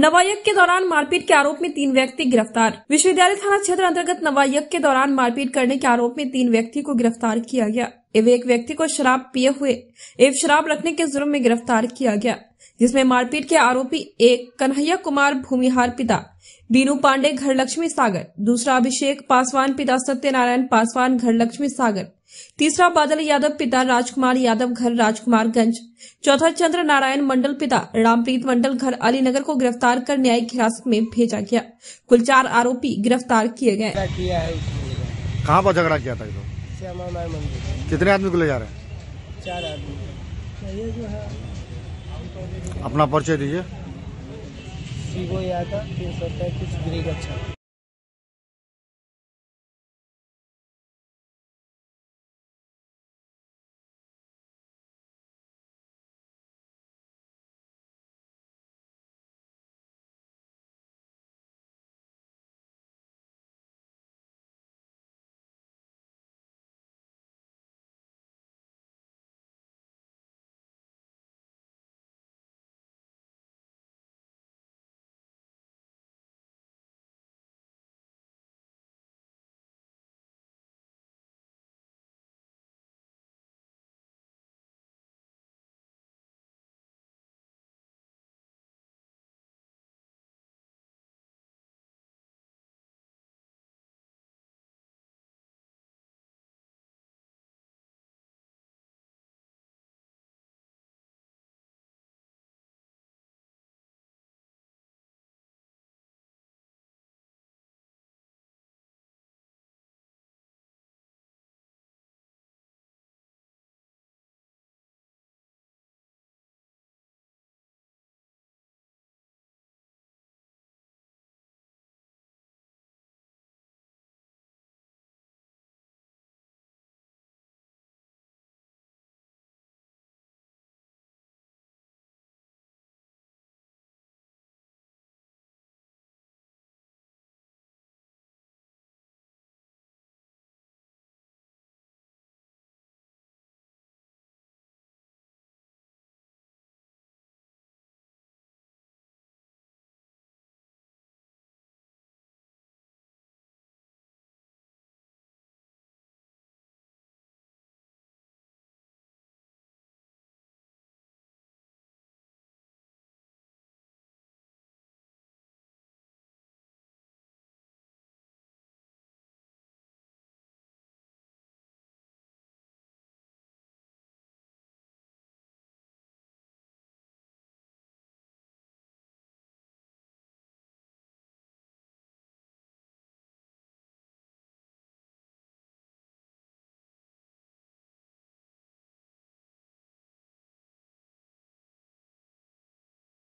नवायक के दौरान मारपीट के आरोप में तीन व्यक्ति गिरफ्तार विश्वविद्यालय थाना क्षेत्र अंतर्गत नवायक के दौरान मारपीट करने के आरोप में तीन व्यक्ति को गिरफ्तार किया गया एवं एक व्यक्ति को शराब पिए हुए एवं शराब रखने के जुर्म में गिरफ्तार किया गया जिसमें मारपीट के आरोपी एक कन्हैया कुमार भूमिहार पिता बीनू पांडे घर लक्ष्मी सागर दूसरा अभिषेक पासवान पिता सत्यनारायण पासवान घर लक्ष्मी सागर तीसरा बादल यादव पिता राजकुमार यादव घर राजकुमार गंज चौथा चंद्र नारायण मंडल पिता रामप्रीत मंडल घर अलीनगर को गिरफ्तार कर न्यायिक हिरासत में भेजा गया कुल चार आरोपी गिरफ्तार किए गए कहाँ पर झगड़ा किया था श्यामा माई मंदिर कितने आदमी को ले जा रहे हैं चार आदमी तो जो है अपना परिचय दीजिए शिवो यादव तीन सौ पैंतीस ग्रीक अच्छा